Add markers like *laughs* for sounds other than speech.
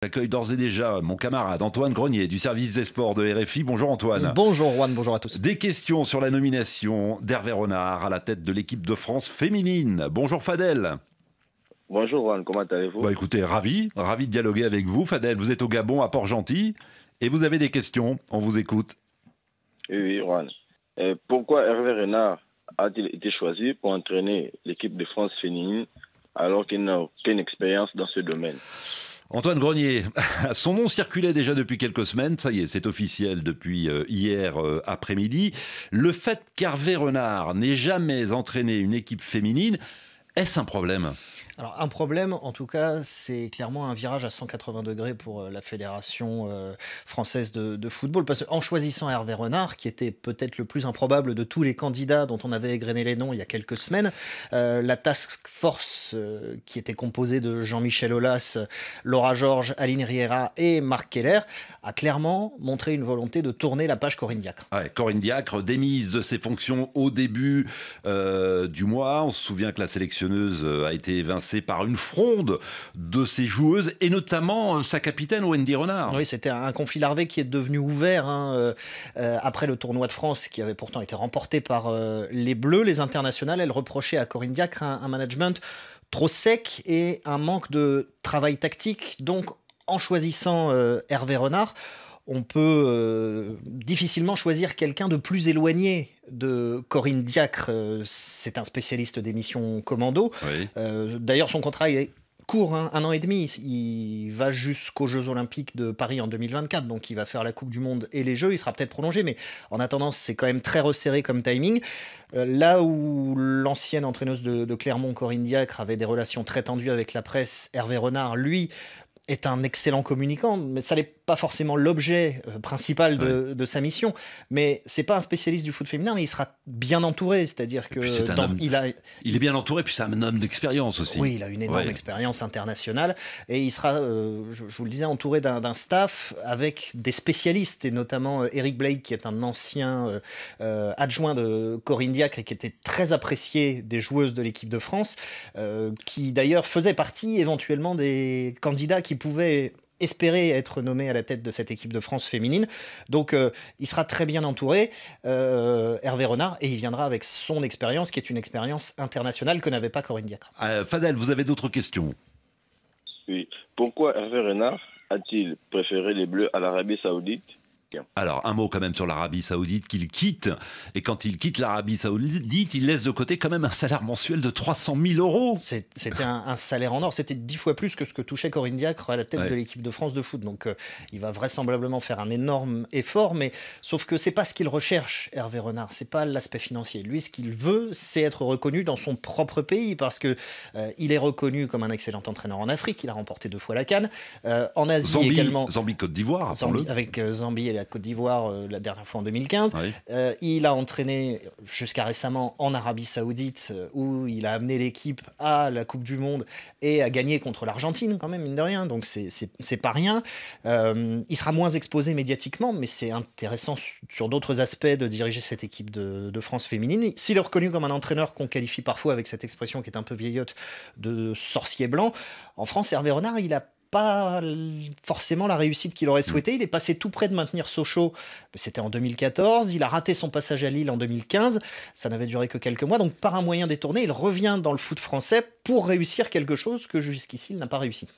J'accueille d'ores et déjà mon camarade Antoine Grenier du service des sports de RFI. Bonjour Antoine. Bonjour Juan, bonjour à tous. Des questions sur la nomination d'Hervé Renard à la tête de l'équipe de France féminine. Bonjour Fadel. Bonjour Juan, comment allez-vous bah Écoutez, ravi, ravi de dialoguer avec vous. Fadel, vous êtes au Gabon à Port-Gentil et vous avez des questions. On vous écoute. Oui, Juan. Euh, pourquoi Hervé Renard a-t-il été choisi pour entraîner l'équipe de France féminine alors qu'il n'a aucune expérience dans ce domaine Antoine Grenier, *laughs* son nom circulait déjà depuis quelques semaines, ça y est, c'est officiel depuis euh, hier euh, après-midi. Le fait qu'Hervé Renard n'ait jamais entraîné une équipe féminine, est-ce un problème alors un problème, en tout cas, c'est clairement un virage à 180 degrés pour euh, la fédération euh, française de, football, parce qu'en choisissant Hervé Renard, qui était peut-être le plus improbable de tous les candidats dont on avait égrené les noms il y a quelques semaines, euh, la task force qui était composée de Jean-Michel Aulas, Laura Georges, Aline Riera et Marc Keller a clairement montré une volonté de tourner la page Corinne Diacre. Corinne Diacre démise de ses fonctions au début du mois. On se souvient que la sélectionneuse a été c'est par une fronde de ses joueuses et notamment euh, sa capitaine Wendy Renard. Oui, c'était un conflit larvé qui est devenu ouvert hein, euh, euh, après le tournoi de France qui avait pourtant été remporté par les Bleus. Les internationales, Elle reprochait à Corinne Diacre un, management trop sec et un manque de travail tactique. Donc, en choisissant Hervé Renard, on peut euh, difficilement choisir quelqu'un de plus éloigné de Corinne Diacre. Euh, c'est un spécialiste des missions commando. Euh, d'ailleurs, son contrat est court, hein, un an et demi. Il va jusqu'aux Jeux Olympiques de Paris en 2024, donc il va faire la Coupe du Monde et les Jeux. Il sera peut-être prolongé, mais en attendant, c'est quand même très resserré comme timing. là où l'ancienne entraîneuse de, Clermont, Corinne Diacre, avait des relations très tendues avec la presse, Hervé Renard, lui, est un excellent communicant, mais ça n'est pas forcément l'objet euh, principal de, sa mission. Mais c'est pas un spécialiste du foot féminin, mais il sera bien entouré, c'est-à-dire que il a, il est bien entouré, puis c'est un homme d'expérience aussi. Oui, il a une énorme expérience internationale, et il sera, euh, je, vous le disais, entouré d'un staff avec des spécialistes, et notamment euh, Eric Blake, qui est un ancien adjoint de Corinne Diacre et qui était très apprécié des joueuses de l'équipe de France, qui d'ailleurs faisait partie éventuellement des candidats qui pouvait espérer être nommé à la tête de cette équipe de France féminine. Donc euh, il sera très bien entouré, euh, Hervé Renard, et il viendra avec son expérience, qui est une expérience internationale que n'avait pas Corinne Diacre. Euh, Fadel, vous avez d'autres questions Oui. Pourquoi Hervé Renard a-t-il préféré les Bleus à l'Arabie Saoudite alors, un mot quand même sur l'Arabie Saoudite qu'il quitte. Et quand il quitte l'Arabie Saoudite, il laisse de côté quand même un salaire mensuel de 300 000 euros. C'était un, salaire en or. C'était dix fois plus que ce que touchait Corinne Diacre à la tête de l'équipe de France de foot. Donc, euh, il va vraisemblablement faire un énorme effort. Mais sauf que c'est pas ce qu'il recherche, Hervé Renard. C'est pas l'aspect financier. Lui, ce qu'il veut, c'est être reconnu dans son propre pays parce qu'il euh, est reconnu comme un excellent entraîneur en Afrique. Il a remporté deux fois la canne euh, en Asie également. Zambie, Côte d'Ivoire. Avec Zambie et la Côte d'Ivoire euh, la dernière fois en 2015. Euh, il a entraîné jusqu'à récemment en Arabie Saoudite, euh, où il a amené l'équipe à la Coupe du Monde et a gagné contre l'Argentine, quand même, mine de rien. Donc c'est pas rien. il sera moins exposé médiatiquement, mais c'est intéressant sur d'autres aspects de diriger cette équipe de, de France féminine. S'il est reconnu comme un entraîneur qu'on qualifie parfois avec cette expression qui est un peu vieillotte de sorcier blanc, en France, Hervé Renard, il a pas forcément la réussite qu'il aurait mm. souhaité. Il est passé tout près de maintenir Sochaux, c'était en 2014. Il a raté son passage à Lille en 2015. Ça n'avait duré que quelques mois. Donc, par un moyen détourné, il revient dans le foot français pour réussir quelque chose que jusqu'ici il n'a pas réussi.